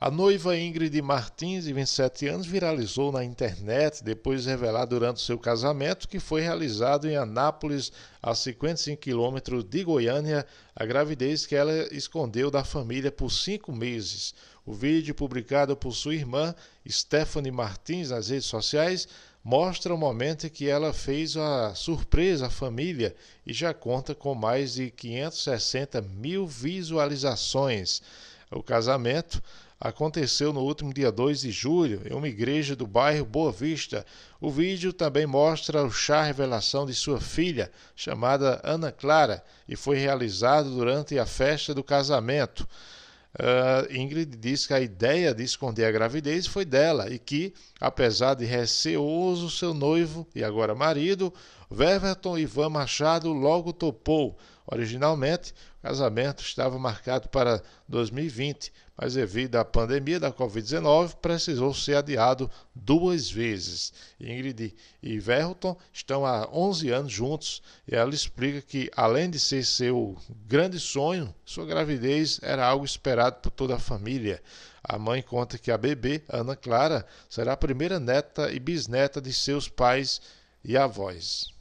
A noiva Ingrid Martins, de 27 anos, viralizou na internet depois de revelar durante seu casamento, que foi realizado em Anápolis, a 55 quilômetros de Goiânia, a gravidez que ela escondeu da família por cinco meses. O vídeo, publicado por sua irmã, Stephanie Martins, nas redes sociais, mostra o momento em que ela fez a surpresa à família e já conta com mais de 560 mil visualizações. O casamento aconteceu no último dia 2 de julho em uma igreja do bairro Boa Vista. O vídeo também mostra o chá revelação de sua filha, chamada Ana Clara, e foi realizado durante a festa do casamento. Uh, Ingrid diz que a ideia de esconder a gravidez foi dela e que, apesar de receoso, seu noivo e agora marido, Weverton Ivan Machado, logo topou. Originalmente, o casamento estava marcado para 2020, mas devido à pandemia da Covid-19, precisou ser adiado duas vezes. Ingrid e Verton estão há 11 anos juntos e ela explica que, além de ser seu grande sonho, sua gravidez era algo esperado por toda a família. A mãe conta que a bebê, Ana Clara, será a primeira neta e bisneta de seus pais e avós.